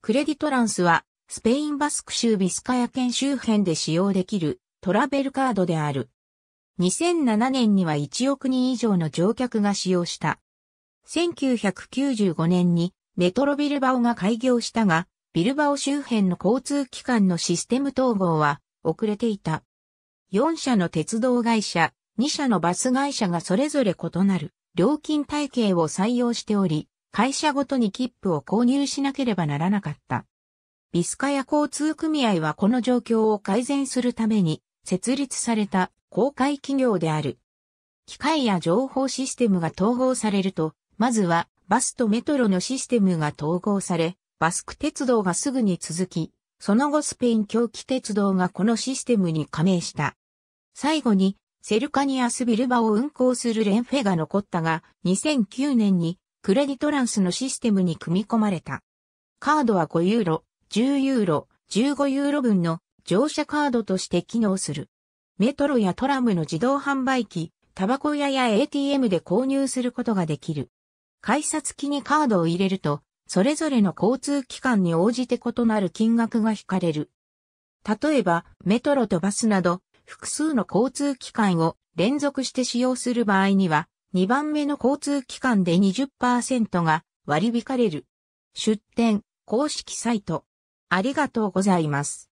クレディトランスは、スペインバスク州ビスカヤ県周辺で使用できるトラベルカードである。2007年には1億人以上の乗客が使用した。1995年にメトロビルバオが開業したが、ビルバオ周辺の交通機関のシステム統合は遅れていた。4社の鉄道会社、2社のバス会社がそれぞれ異なる料金体系を採用しており、会社ごとに切符を購入しなければならなかった。ビスカヤ交通組合はこの状況を改善するために設立された公開企業である。機械や情報システムが統合されると、まずはバスとメトロのシステムが統合され、バスク鉄道がすぐに続き、その後スペイン狂気鉄道がこのシステムに加盟した。最後に、セルカニアスビルバを運行するレンフェが残ったが、2009年にクレディトランスのシステムに組み込まれた。カードは5ユーロ、10ユーロ、15ユーロ分の乗車カードとして機能する。メトロやトラムの自動販売機、タバコ屋や ATM で購入することができる。改札機にカードを入れると、それぞれの交通機関に応じて異なる金額が引かれる。例えば、メトロとバスなど、複数の交通機関を連続して使用する場合には、2番目の交通機関で20%が割り引かれる。出店、公式サイト。ありがとうございます。